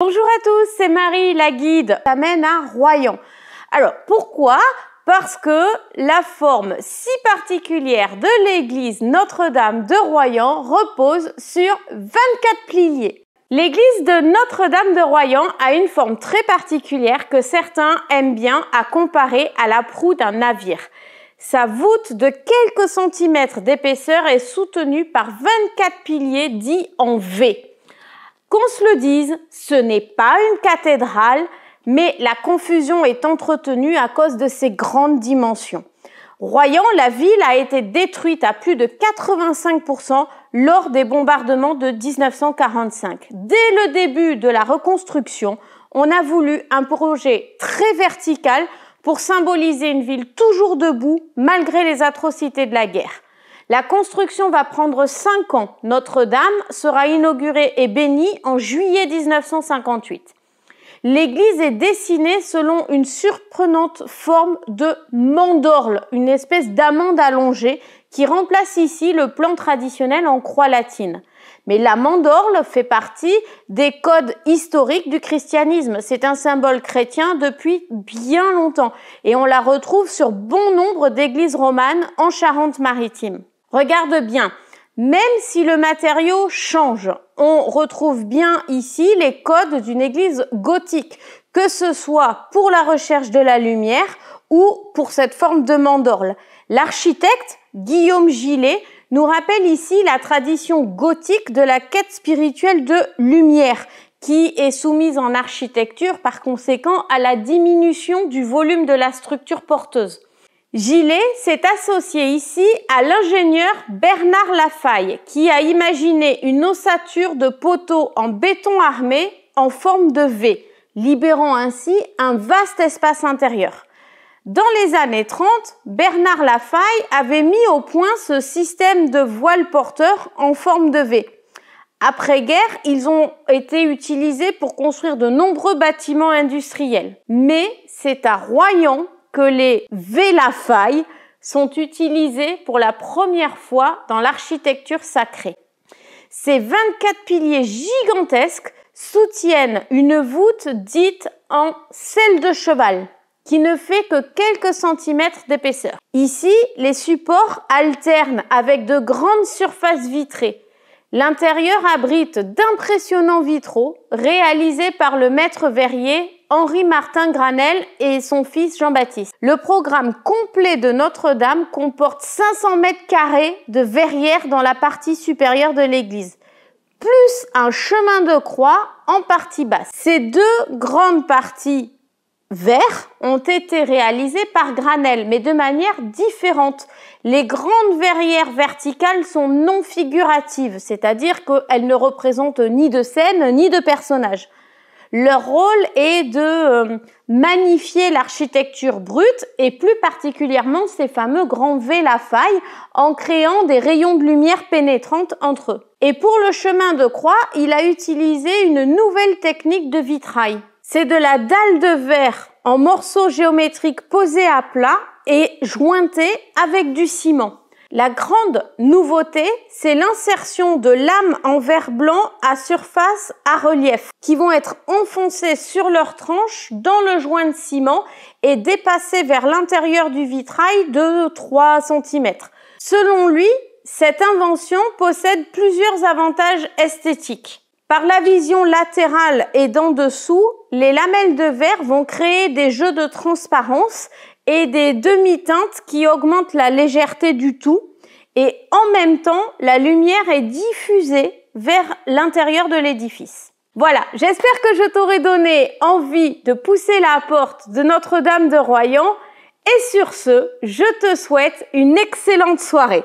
Bonjour à tous, c'est Marie, la guide. amène à Royan. Alors, pourquoi Parce que la forme si particulière de l'église Notre-Dame de Royan repose sur 24 piliers. L'église de Notre-Dame de Royan a une forme très particulière que certains aiment bien à comparer à la proue d'un navire. Sa voûte de quelques centimètres d'épaisseur est soutenue par 24 piliers dits en V. Qu'on se le dise, ce n'est pas une cathédrale, mais la confusion est entretenue à cause de ses grandes dimensions. Royan, la ville a été détruite à plus de 85% lors des bombardements de 1945. Dès le début de la reconstruction, on a voulu un projet très vertical pour symboliser une ville toujours debout malgré les atrocités de la guerre. La construction va prendre 5 ans. Notre-Dame sera inaugurée et bénie en juillet 1958. L'église est dessinée selon une surprenante forme de mandorle, une espèce d'amande allongée qui remplace ici le plan traditionnel en croix latine. Mais la mandorle fait partie des codes historiques du christianisme. C'est un symbole chrétien depuis bien longtemps et on la retrouve sur bon nombre d'églises romanes en Charente-Maritime. Regarde bien. Même si le matériau change, on retrouve bien ici les codes d'une église gothique, que ce soit pour la recherche de la lumière ou pour cette forme de mandorle. L'architecte Guillaume Gillet nous rappelle ici la tradition gothique de la quête spirituelle de lumière, qui est soumise en architecture par conséquent à la diminution du volume de la structure porteuse. Gillet s'est associé ici à l'ingénieur Bernard Lafaille, qui a imaginé une ossature de poteaux en béton armé en forme de V, libérant ainsi un vaste espace intérieur. Dans les années 30, Bernard Lafaille avait mis au point ce système de voile porteurs en forme de V. Après-guerre, ils ont été utilisés pour construire de nombreux bâtiments industriels. Mais c'est à Royan que les vélafailles sont utilisés pour la première fois dans l'architecture sacrée. Ces 24 piliers gigantesques soutiennent une voûte dite en selle de cheval, qui ne fait que quelques centimètres d'épaisseur. Ici, les supports alternent avec de grandes surfaces vitrées L'intérieur abrite d'impressionnants vitraux réalisés par le maître verrier Henri Martin Granel et son fils Jean-Baptiste. Le programme complet de Notre-Dame comporte 500 mètres carrés de verrières dans la partie supérieure de l'église, plus un chemin de croix en partie basse. Ces deux grandes parties verts ont été réalisés par Granel, mais de manière différente. Les grandes verrières verticales sont non figuratives, c'est-à-dire qu'elles ne représentent ni de scène ni de personnages. Leur rôle est de euh, magnifier l'architecture brute et plus particulièrement ces fameux grands V la faille en créant des rayons de lumière pénétrantes entre eux. Et pour le chemin de croix, il a utilisé une nouvelle technique de vitrail. C'est de la dalle de verre en morceaux géométriques posés à plat et jointés avec du ciment. La grande nouveauté, c'est l'insertion de lames en verre blanc à surface à relief qui vont être enfoncées sur leur tranche dans le joint de ciment et dépassées vers l'intérieur du vitrail de 3 cm. Selon lui, cette invention possède plusieurs avantages esthétiques. Par la vision latérale et d'en dessous, les lamelles de verre vont créer des jeux de transparence et des demi-teintes qui augmentent la légèreté du tout. Et en même temps, la lumière est diffusée vers l'intérieur de l'édifice. Voilà, j'espère que je t'aurai donné envie de pousser la porte de Notre-Dame de Royan. Et sur ce, je te souhaite une excellente soirée.